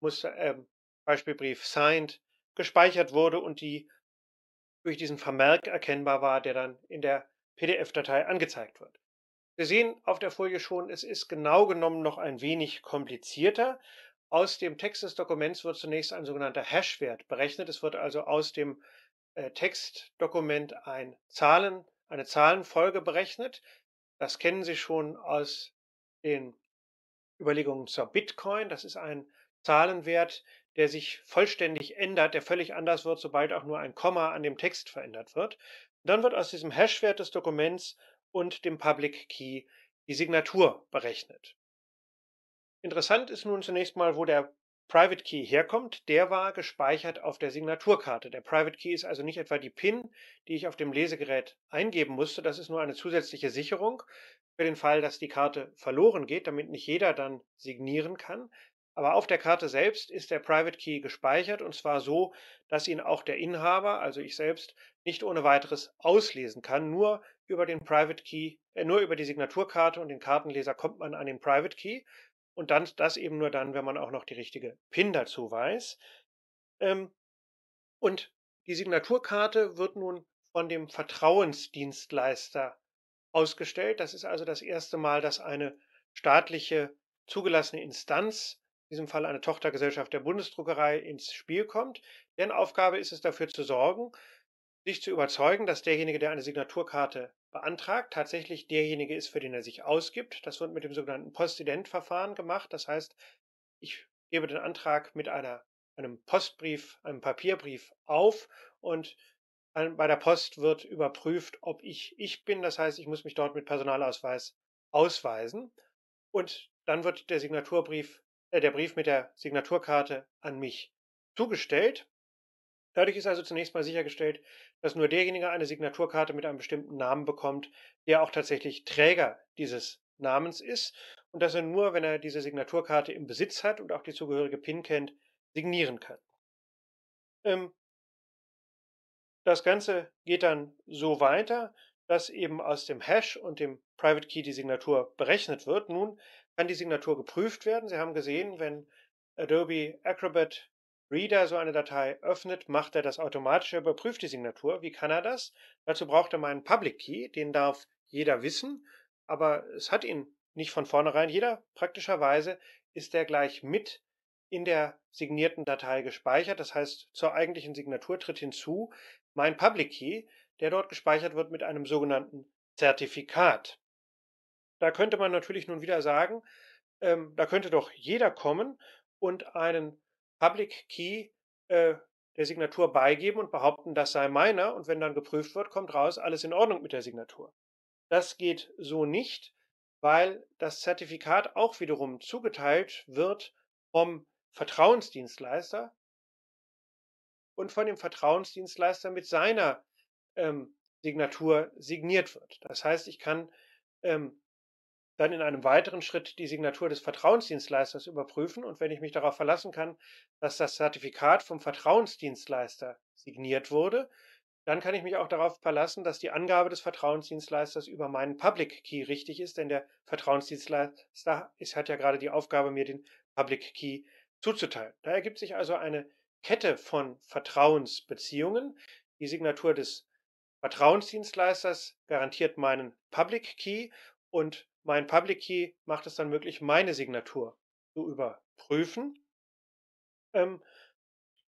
Muster, äh, Beispielbrief signed gespeichert wurde und die durch diesen Vermerk erkennbar war, der dann in der PDF-Datei angezeigt wird. Wir sehen auf der Folie schon, es ist genau genommen noch ein wenig komplizierter. Aus dem Text des Dokuments wird zunächst ein sogenannter Hash-Wert berechnet. Es wird also aus dem äh, Textdokument ein Zahlen, eine Zahlenfolge berechnet. Das kennen Sie schon aus den Überlegungen zur Bitcoin. Das ist ein Zahlenwert, der sich vollständig ändert, der völlig anders wird, sobald auch nur ein Komma an dem Text verändert wird. dann wird aus diesem Hashwert des Dokuments und dem Public Key die Signatur berechnet. Interessant ist nun zunächst mal, wo der Private Key herkommt, der war gespeichert auf der Signaturkarte. Der Private Key ist also nicht etwa die PIN, die ich auf dem Lesegerät eingeben musste. Das ist nur eine zusätzliche Sicherung für den Fall, dass die Karte verloren geht, damit nicht jeder dann signieren kann, aber auf der Karte selbst ist der Private Key gespeichert und zwar so, dass ihn auch der Inhaber, also ich selbst, nicht ohne weiteres auslesen kann. Nur über den Private Key, äh, nur über die Signaturkarte und den Kartenleser kommt man an den Private Key und dann das eben nur dann, wenn man auch noch die richtige PIN dazu weiß. Ähm, und die Signaturkarte wird nun von dem Vertrauensdienstleister ausgestellt. Das ist also das erste Mal, dass eine staatliche zugelassene Instanz diesem Fall eine Tochtergesellschaft der Bundesdruckerei, ins Spiel kommt. Deren Aufgabe ist es, dafür zu sorgen, sich zu überzeugen, dass derjenige, der eine Signaturkarte beantragt, tatsächlich derjenige ist, für den er sich ausgibt. Das wird mit dem sogenannten Postident-Verfahren gemacht. Das heißt, ich gebe den Antrag mit einer, einem Postbrief, einem Papierbrief auf und bei der Post wird überprüft, ob ich ich bin. Das heißt, ich muss mich dort mit Personalausweis ausweisen. Und dann wird der Signaturbrief äh, der Brief mit der Signaturkarte an mich zugestellt. Dadurch ist also zunächst mal sichergestellt, dass nur derjenige eine Signaturkarte mit einem bestimmten Namen bekommt, der auch tatsächlich Träger dieses Namens ist und dass er nur, wenn er diese Signaturkarte im Besitz hat und auch die zugehörige PIN kennt, signieren kann. Ähm, das Ganze geht dann so weiter, dass eben aus dem Hash und dem Private Key die Signatur berechnet wird. Nun kann die Signatur geprüft werden. Sie haben gesehen, wenn Adobe Acrobat Reader so eine Datei öffnet, macht er das automatisch, er überprüft die Signatur. Wie kann er das? Dazu braucht er meinen Public Key, den darf jeder wissen, aber es hat ihn nicht von vornherein jeder. Praktischerweise ist der gleich mit in der signierten Datei gespeichert. Das heißt, zur eigentlichen Signatur tritt hinzu mein Public Key, der dort gespeichert wird mit einem sogenannten Zertifikat. Da könnte man natürlich nun wieder sagen, ähm, da könnte doch jeder kommen und einen Public Key äh, der Signatur beigeben und behaupten, das sei meiner. Und wenn dann geprüft wird, kommt raus, alles in Ordnung mit der Signatur. Das geht so nicht, weil das Zertifikat auch wiederum zugeteilt wird vom Vertrauensdienstleister und von dem Vertrauensdienstleister mit seiner ähm, Signatur signiert wird. Das heißt, ich kann ähm, dann in einem weiteren Schritt die Signatur des Vertrauensdienstleisters überprüfen und wenn ich mich darauf verlassen kann, dass das Zertifikat vom Vertrauensdienstleister signiert wurde, dann kann ich mich auch darauf verlassen, dass die Angabe des Vertrauensdienstleisters über meinen Public Key richtig ist, denn der Vertrauensdienstleister hat ja gerade die Aufgabe, mir den Public Key zuzuteilen. Da ergibt sich also eine Kette von Vertrauensbeziehungen. Die Signatur des Vertrauensdienstleisters garantiert meinen Public Key und mein Public Key macht es dann möglich, meine Signatur zu überprüfen. Ähm,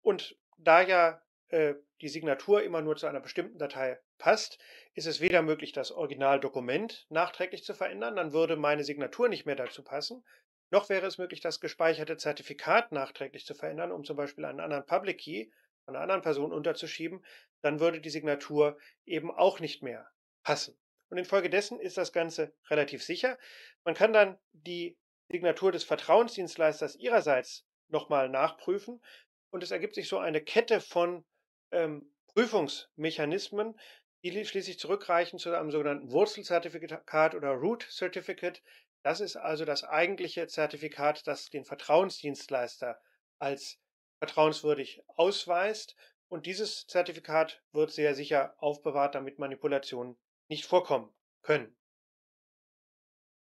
und da ja äh, die Signatur immer nur zu einer bestimmten Datei passt, ist es weder möglich, das Originaldokument nachträglich zu verändern, dann würde meine Signatur nicht mehr dazu passen, noch wäre es möglich, das gespeicherte Zertifikat nachträglich zu verändern, um zum Beispiel einen anderen Public Key einer anderen Person unterzuschieben, dann würde die Signatur eben auch nicht mehr passen und infolgedessen ist das Ganze relativ sicher. Man kann dann die Signatur des Vertrauensdienstleisters ihrerseits nochmal nachprüfen und es ergibt sich so eine Kette von ähm, Prüfungsmechanismen, die schließlich zurückreichen zu einem sogenannten Wurzelzertifikat oder Root Certificate. Das ist also das eigentliche Zertifikat, das den Vertrauensdienstleister als vertrauenswürdig ausweist. Und dieses Zertifikat wird sehr sicher aufbewahrt, damit Manipulationen nicht vorkommen können.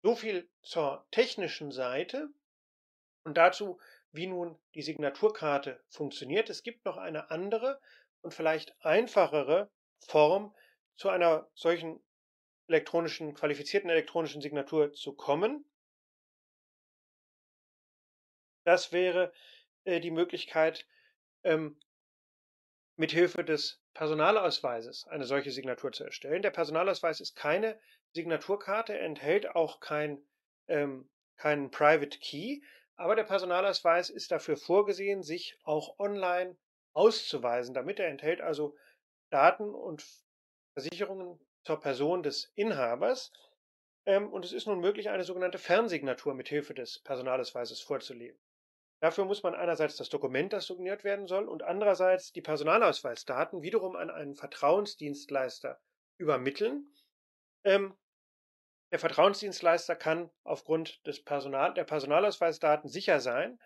So viel zur technischen Seite und dazu, wie nun die Signaturkarte funktioniert. Es gibt noch eine andere und vielleicht einfachere Form, zu einer solchen elektronischen, qualifizierten elektronischen Signatur zu kommen. Das wäre äh, die Möglichkeit, ähm, mithilfe des Personalausweises eine solche Signatur zu erstellen. Der Personalausweis ist keine Signaturkarte, enthält auch kein, ähm, keinen Private Key, aber der Personalausweis ist dafür vorgesehen, sich auch online auszuweisen. Damit er enthält also Daten und Versicherungen zur Person des Inhabers. Ähm, und es ist nun möglich, eine sogenannte Fernsignatur mithilfe des Personalausweises vorzulegen. Dafür muss man einerseits das Dokument, das signiert werden soll, und andererseits die Personalausweisdaten wiederum an einen Vertrauensdienstleister übermitteln. Ähm, der Vertrauensdienstleister kann aufgrund des Personal, der Personalausweisdaten sicher sein,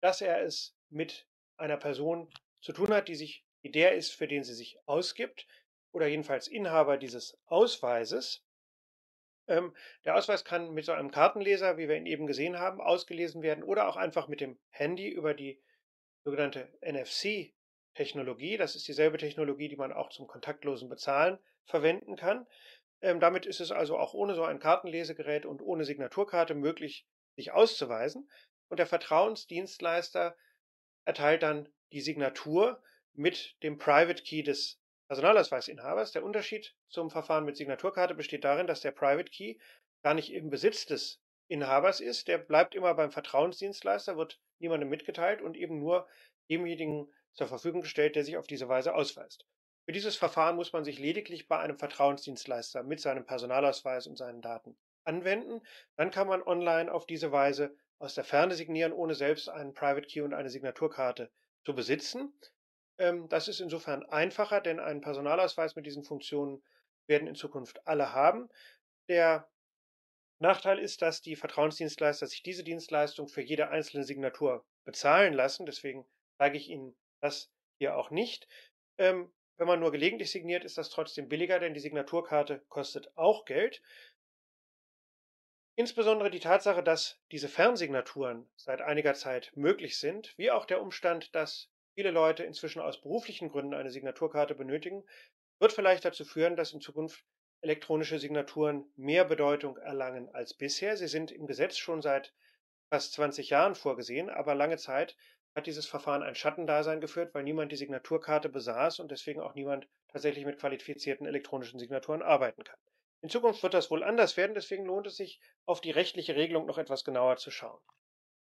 dass er es mit einer Person zu tun hat, die sich die der ist, für den sie sich ausgibt, oder jedenfalls Inhaber dieses Ausweises. Ähm, der Ausweis kann mit so einem Kartenleser, wie wir ihn eben gesehen haben, ausgelesen werden oder auch einfach mit dem Handy über die sogenannte NFC-Technologie. Das ist dieselbe Technologie, die man auch zum kontaktlosen Bezahlen verwenden kann. Ähm, damit ist es also auch ohne so ein Kartenlesegerät und ohne Signaturkarte möglich, sich auszuweisen. Und der Vertrauensdienstleister erteilt dann die Signatur mit dem Private Key des Personalausweisinhabers. Der Unterschied zum Verfahren mit Signaturkarte besteht darin, dass der Private Key gar nicht im Besitz des Inhabers ist. Der bleibt immer beim Vertrauensdienstleister, wird niemandem mitgeteilt und eben nur demjenigen zur Verfügung gestellt, der sich auf diese Weise ausweist. Für dieses Verfahren muss man sich lediglich bei einem Vertrauensdienstleister mit seinem Personalausweis und seinen Daten anwenden. Dann kann man online auf diese Weise aus der Ferne signieren, ohne selbst einen Private Key und eine Signaturkarte zu besitzen. Ähm, das ist insofern einfacher, denn einen Personalausweis mit diesen Funktionen werden in Zukunft alle haben. Der Nachteil ist, dass die Vertrauensdienstleister sich diese Dienstleistung für jede einzelne Signatur bezahlen lassen. Deswegen zeige ich Ihnen das hier auch nicht. Ähm, wenn man nur gelegentlich signiert, ist das trotzdem billiger, denn die Signaturkarte kostet auch Geld. Insbesondere die Tatsache, dass diese Fernsignaturen seit einiger Zeit möglich sind, wie auch der Umstand, dass viele Leute inzwischen aus beruflichen Gründen eine Signaturkarte benötigen, wird vielleicht dazu führen, dass in Zukunft elektronische Signaturen mehr Bedeutung erlangen als bisher. Sie sind im Gesetz schon seit fast 20 Jahren vorgesehen, aber lange Zeit hat dieses Verfahren ein Schattendasein geführt, weil niemand die Signaturkarte besaß und deswegen auch niemand tatsächlich mit qualifizierten elektronischen Signaturen arbeiten kann. In Zukunft wird das wohl anders werden, deswegen lohnt es sich, auf die rechtliche Regelung noch etwas genauer zu schauen.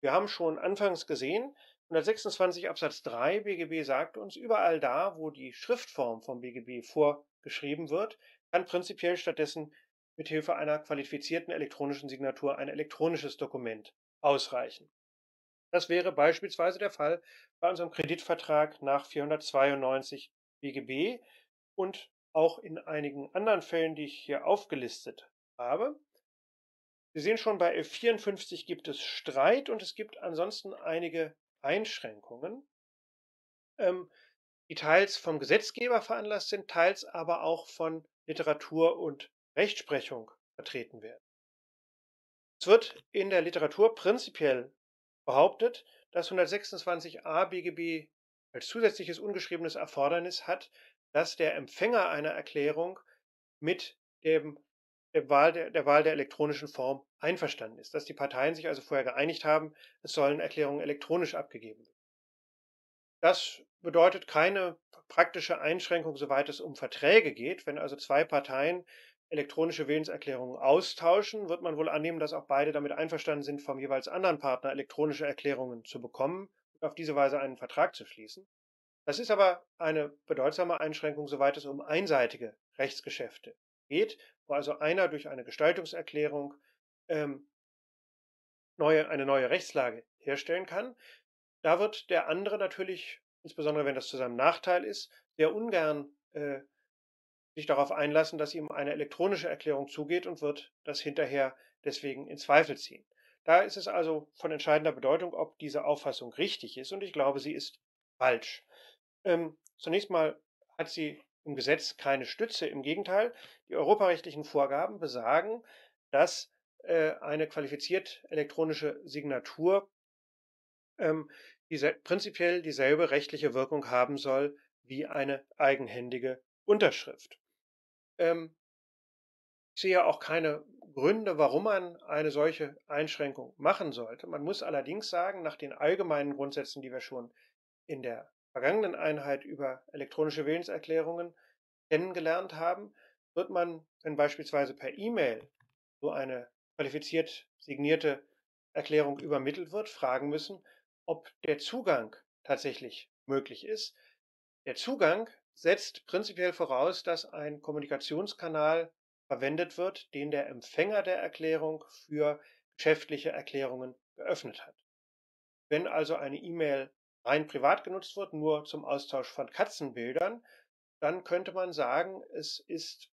Wir haben schon anfangs gesehen, 126 Absatz 3 BGB sagt uns, überall da, wo die Schriftform vom BGB vorgeschrieben wird, kann prinzipiell stattdessen mit Hilfe einer qualifizierten elektronischen Signatur ein elektronisches Dokument ausreichen. Das wäre beispielsweise der Fall bei unserem Kreditvertrag nach 492 BGB und auch in einigen anderen Fällen, die ich hier aufgelistet habe. Sie sehen schon, bei 54 gibt es Streit und es gibt ansonsten einige Einschränkungen, ähm, die teils vom Gesetzgeber veranlasst sind, teils aber auch von Literatur und Rechtsprechung vertreten werden. Es wird in der Literatur prinzipiell behauptet, dass 126a BGB als zusätzliches ungeschriebenes Erfordernis hat, dass der Empfänger einer Erklärung mit dem der Wahl der, der Wahl der elektronischen Form einverstanden ist, dass die Parteien sich also vorher geeinigt haben, es sollen Erklärungen elektronisch abgegeben werden. Das bedeutet keine praktische Einschränkung, soweit es um Verträge geht. Wenn also zwei Parteien elektronische Willenserklärungen austauschen, wird man wohl annehmen, dass auch beide damit einverstanden sind, vom jeweils anderen Partner elektronische Erklärungen zu bekommen und auf diese Weise einen Vertrag zu schließen. Das ist aber eine bedeutsame Einschränkung, soweit es um einseitige Rechtsgeschäfte geht, wo also einer durch eine Gestaltungserklärung ähm, neue, eine neue Rechtslage herstellen kann. Da wird der andere natürlich, insbesondere wenn das zu seinem Nachteil ist, sehr ungern äh, sich darauf einlassen, dass ihm eine elektronische Erklärung zugeht und wird das hinterher deswegen in Zweifel ziehen. Da ist es also von entscheidender Bedeutung, ob diese Auffassung richtig ist und ich glaube, sie ist falsch. Ähm, zunächst mal hat sie im Gesetz keine Stütze. Im Gegenteil, die europarechtlichen Vorgaben besagen, dass äh, eine qualifiziert elektronische Signatur ähm, diese, prinzipiell dieselbe rechtliche Wirkung haben soll wie eine eigenhändige Unterschrift. Ähm, ich sehe auch keine Gründe, warum man eine solche Einschränkung machen sollte. Man muss allerdings sagen, nach den allgemeinen Grundsätzen, die wir schon in der vergangenen Einheit über elektronische Willenserklärungen kennengelernt haben, wird man, wenn beispielsweise per E-Mail so eine qualifiziert signierte Erklärung übermittelt wird, fragen müssen, ob der Zugang tatsächlich möglich ist. Der Zugang setzt prinzipiell voraus, dass ein Kommunikationskanal verwendet wird, den der Empfänger der Erklärung für geschäftliche Erklärungen geöffnet hat. Wenn also eine E-Mail rein privat genutzt wird, nur zum Austausch von Katzenbildern, dann könnte man sagen, es ist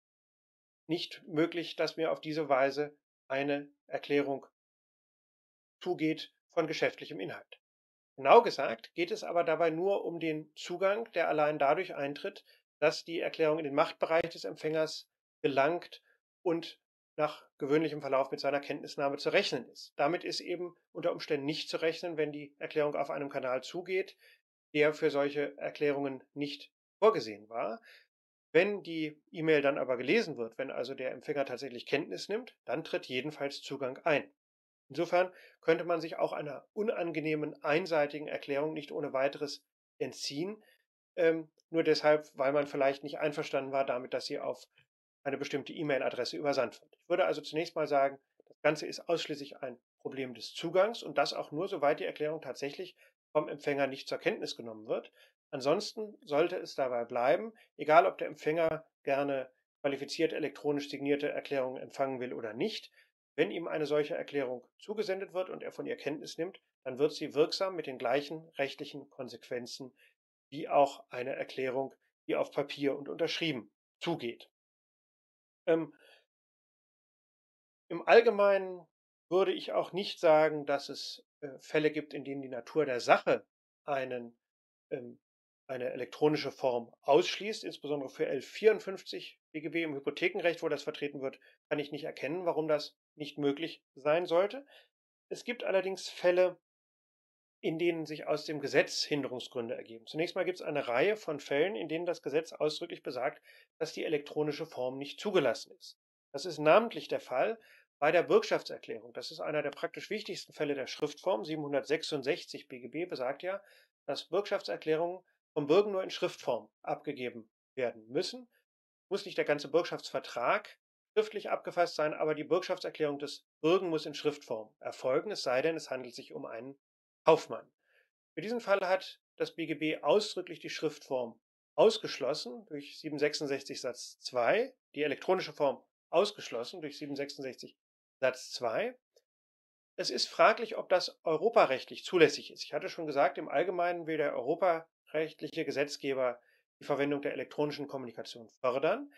nicht möglich, dass mir auf diese Weise eine Erklärung zugeht von geschäftlichem Inhalt. Genau gesagt geht es aber dabei nur um den Zugang, der allein dadurch eintritt, dass die Erklärung in den Machtbereich des Empfängers gelangt und nach gewöhnlichem Verlauf mit seiner Kenntnisnahme zu rechnen ist. Damit ist eben unter Umständen nicht zu rechnen, wenn die Erklärung auf einem Kanal zugeht, der für solche Erklärungen nicht vorgesehen war. Wenn die E-Mail dann aber gelesen wird, wenn also der Empfänger tatsächlich Kenntnis nimmt, dann tritt jedenfalls Zugang ein. Insofern könnte man sich auch einer unangenehmen, einseitigen Erklärung nicht ohne weiteres entziehen, ähm, nur deshalb, weil man vielleicht nicht einverstanden war damit, dass sie auf eine bestimmte E-Mail-Adresse übersandt wird. Ich würde also zunächst mal sagen, das Ganze ist ausschließlich ein Problem des Zugangs und das auch nur, soweit die Erklärung tatsächlich vom Empfänger nicht zur Kenntnis genommen wird. Ansonsten sollte es dabei bleiben, egal ob der Empfänger gerne qualifiziert elektronisch signierte Erklärungen empfangen will oder nicht. Wenn ihm eine solche Erklärung zugesendet wird und er von ihr Kenntnis nimmt, dann wird sie wirksam mit den gleichen rechtlichen Konsequenzen wie auch eine Erklärung, die auf Papier und unterschrieben zugeht. Ähm, Im Allgemeinen würde ich auch nicht sagen, dass es äh, Fälle gibt, in denen die Natur der Sache einen, ähm, eine elektronische Form ausschließt. Insbesondere für L54 BGB im Hypothekenrecht, wo das vertreten wird, kann ich nicht erkennen, warum das nicht möglich sein sollte. Es gibt allerdings Fälle, in denen sich aus dem Gesetz Hinderungsgründe ergeben. Zunächst mal gibt es eine Reihe von Fällen, in denen das Gesetz ausdrücklich besagt, dass die elektronische Form nicht zugelassen ist. Das ist namentlich der Fall bei der Bürgschaftserklärung. Das ist einer der praktisch wichtigsten Fälle der Schriftform. 766 BGB besagt ja, dass Bürgschaftserklärungen vom Bürgen nur in Schriftform abgegeben werden müssen. Muss nicht der ganze Bürgschaftsvertrag schriftlich abgefasst sein, aber die Bürgschaftserklärung des Bürgen muss in Schriftform erfolgen, es sei denn, es handelt sich um einen Kaufmann. Für diesen Fall hat das BGB ausdrücklich die Schriftform ausgeschlossen durch 766 Satz 2, die elektronische Form ausgeschlossen durch 766 Satz 2. Es ist fraglich, ob das europarechtlich zulässig ist. Ich hatte schon gesagt, im Allgemeinen will der europarechtliche Gesetzgeber die Verwendung der elektronischen Kommunikation fördern.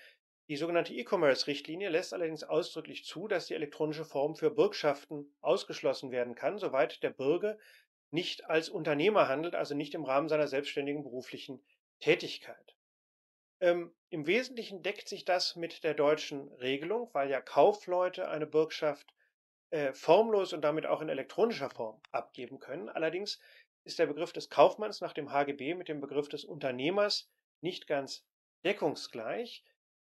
Die sogenannte E-Commerce-Richtlinie lässt allerdings ausdrücklich zu, dass die elektronische Form für Bürgschaften ausgeschlossen werden kann, soweit der Bürger nicht als Unternehmer handelt, also nicht im Rahmen seiner selbstständigen beruflichen Tätigkeit. Ähm, Im Wesentlichen deckt sich das mit der deutschen Regelung, weil ja Kaufleute eine Bürgschaft äh, formlos und damit auch in elektronischer Form abgeben können. Allerdings ist der Begriff des Kaufmanns nach dem HGB mit dem Begriff des Unternehmers nicht ganz deckungsgleich.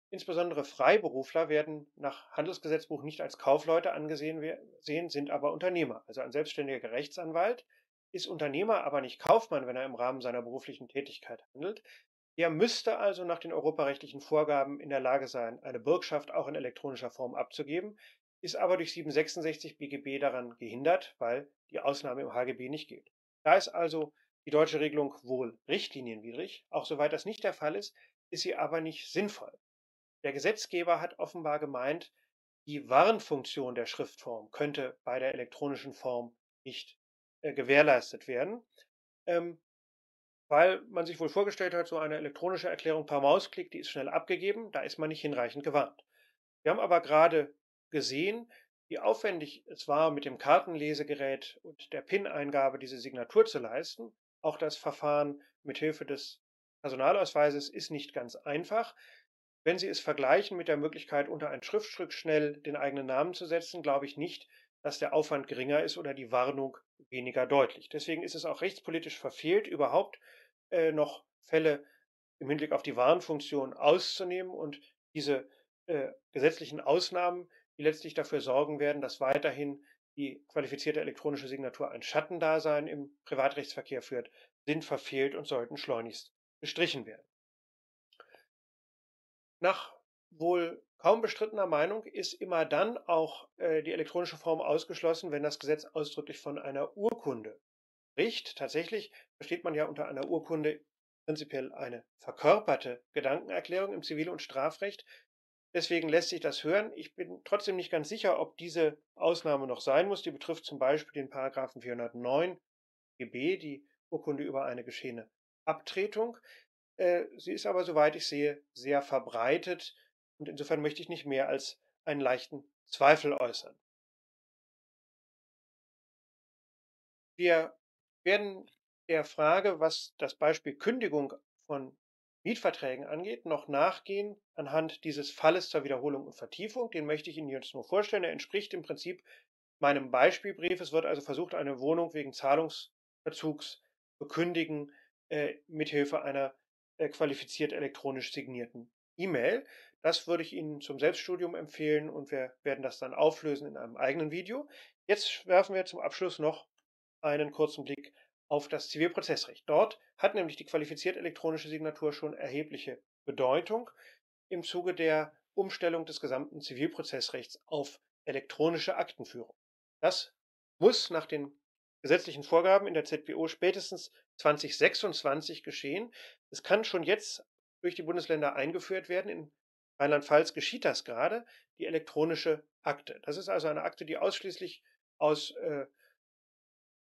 Insbesondere Freiberufler werden nach Handelsgesetzbuch nicht als Kaufleute angesehen, sind aber Unternehmer. Also ein selbstständiger Rechtsanwalt ist Unternehmer aber nicht Kaufmann, wenn er im Rahmen seiner beruflichen Tätigkeit handelt. Er müsste also nach den europarechtlichen Vorgaben in der Lage sein, eine Bürgschaft auch in elektronischer Form abzugeben, ist aber durch 766 BGB daran gehindert, weil die Ausnahme im HGB nicht gilt. Da ist also die deutsche Regelung wohl richtlinienwidrig, auch soweit das nicht der Fall ist, ist sie aber nicht sinnvoll. Der Gesetzgeber hat offenbar gemeint, die Warnfunktion der Schriftform könnte bei der elektronischen Form nicht äh, gewährleistet werden. Ähm, weil man sich wohl vorgestellt hat, so eine elektronische Erklärung per Mausklick, die ist schnell abgegeben, da ist man nicht hinreichend gewarnt. Wir haben aber gerade gesehen, wie aufwendig es war, mit dem Kartenlesegerät und der PIN-Eingabe diese Signatur zu leisten. Auch das Verfahren mit Hilfe des Personalausweises ist nicht ganz einfach. Wenn Sie es vergleichen mit der Möglichkeit, unter ein Schriftstück schnell den eigenen Namen zu setzen, glaube ich nicht, dass der Aufwand geringer ist oder die Warnung weniger deutlich. Deswegen ist es auch rechtspolitisch verfehlt, überhaupt äh, noch Fälle im Hinblick auf die Warnfunktion auszunehmen und diese äh, gesetzlichen Ausnahmen, die letztlich dafür sorgen werden, dass weiterhin die qualifizierte elektronische Signatur ein Schattendasein im Privatrechtsverkehr führt, sind verfehlt und sollten schleunigst gestrichen werden. Nach wohl Kaum bestrittener Meinung ist immer dann auch äh, die elektronische Form ausgeschlossen, wenn das Gesetz ausdrücklich von einer Urkunde spricht. Tatsächlich versteht man ja unter einer Urkunde prinzipiell eine verkörperte Gedankenerklärung im Zivil- und Strafrecht. Deswegen lässt sich das hören. Ich bin trotzdem nicht ganz sicher, ob diese Ausnahme noch sein muss. Die betrifft zum Beispiel den Paragraphen 409 GB, die Urkunde über eine geschehene Abtretung. Äh, sie ist aber, soweit ich sehe, sehr verbreitet und insofern möchte ich nicht mehr als einen leichten Zweifel äußern. Wir werden der Frage, was das Beispiel Kündigung von Mietverträgen angeht, noch nachgehen anhand dieses Falles zur Wiederholung und Vertiefung. Den möchte ich Ihnen jetzt nur vorstellen. Er entspricht im Prinzip meinem Beispielbrief. Es wird also versucht, eine Wohnung wegen Zahlungsverzugs zu kündigen äh, mithilfe einer äh, qualifiziert elektronisch signierten E-Mail. Das würde ich Ihnen zum Selbststudium empfehlen und wir werden das dann auflösen in einem eigenen Video. Jetzt werfen wir zum Abschluss noch einen kurzen Blick auf das Zivilprozessrecht. Dort hat nämlich die qualifiziert elektronische Signatur schon erhebliche Bedeutung im Zuge der Umstellung des gesamten Zivilprozessrechts auf elektronische Aktenführung. Das muss nach den gesetzlichen Vorgaben in der ZBO spätestens 2026 geschehen. Es kann schon jetzt durch die Bundesländer eingeführt werden. In Rheinland-Pfalz geschieht das gerade, die elektronische Akte. Das ist also eine Akte, die ausschließlich aus äh,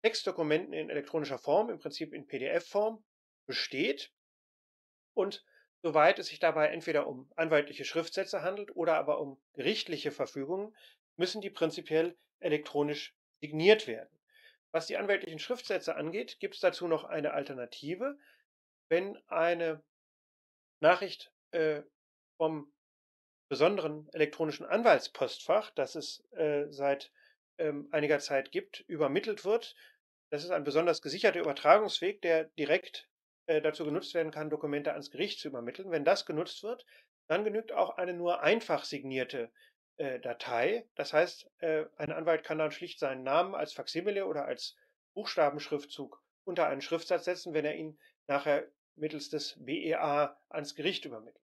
Textdokumenten in elektronischer Form, im Prinzip in PDF-Form, besteht. Und soweit es sich dabei entweder um anwaltliche Schriftsätze handelt oder aber um gerichtliche Verfügungen, müssen die prinzipiell elektronisch signiert werden. Was die anwaltlichen Schriftsätze angeht, gibt es dazu noch eine Alternative. Wenn eine Nachricht äh, vom besonderen elektronischen Anwaltspostfach, das es äh, seit ähm, einiger Zeit gibt, übermittelt wird. Das ist ein besonders gesicherter Übertragungsweg, der direkt äh, dazu genutzt werden kann, Dokumente ans Gericht zu übermitteln. Wenn das genutzt wird, dann genügt auch eine nur einfach signierte äh, Datei. Das heißt, äh, ein Anwalt kann dann schlicht seinen Namen als Faximile oder als Buchstabenschriftzug unter einen Schriftsatz setzen, wenn er ihn nachher mittels des BEA ans Gericht übermittelt.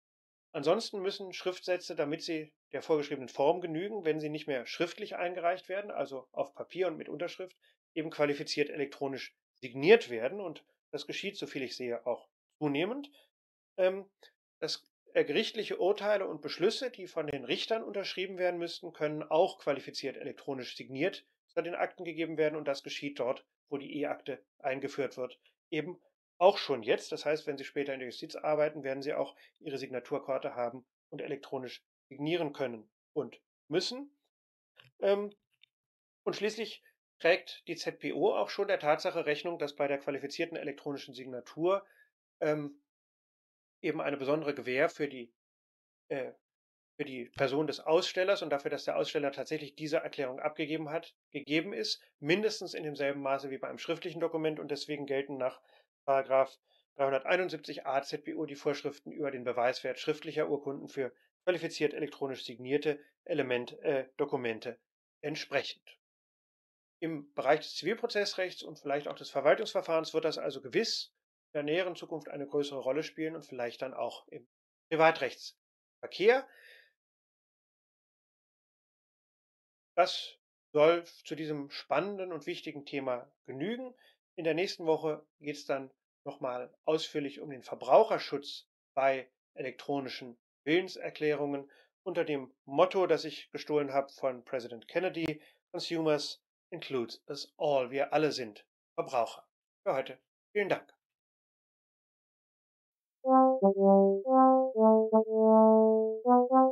Ansonsten müssen Schriftsätze, damit sie der vorgeschriebenen Form genügen, wenn sie nicht mehr schriftlich eingereicht werden, also auf Papier und mit Unterschrift, eben qualifiziert elektronisch signiert werden. Und das geschieht, soviel ich sehe, auch zunehmend. Ähm, das äh, gerichtliche Urteile und Beschlüsse, die von den Richtern unterschrieben werden müssten, können auch qualifiziert elektronisch signiert zu den Akten gegeben werden und das geschieht dort, wo die E-Akte eingeführt wird, eben auch schon jetzt. Das heißt, wenn Sie später in der Justiz arbeiten, werden Sie auch Ihre Signaturkarte haben und elektronisch signieren können und müssen. Ähm, und schließlich trägt die ZPO auch schon der Tatsache Rechnung, dass bei der qualifizierten elektronischen Signatur ähm, eben eine besondere Gewähr für die, äh, für die Person des Ausstellers und dafür, dass der Aussteller tatsächlich diese Erklärung abgegeben hat, gegeben ist, mindestens in demselben Maße wie bei einem schriftlichen Dokument und deswegen gelten nach 371a ZBO die Vorschriften über den Beweiswert schriftlicher Urkunden für qualifiziert elektronisch signierte Element, äh, Dokumente entsprechend. Im Bereich des Zivilprozessrechts und vielleicht auch des Verwaltungsverfahrens wird das also gewiss in der näheren Zukunft eine größere Rolle spielen und vielleicht dann auch im Privatrechtsverkehr. Das soll zu diesem spannenden und wichtigen Thema genügen. In der nächsten Woche geht es dann nochmal ausführlich um den Verbraucherschutz bei elektronischen Willenserklärungen unter dem Motto, das ich gestohlen habe von President Kennedy, Consumers includes us all. Wir alle sind Verbraucher. Für heute vielen Dank. Thank you.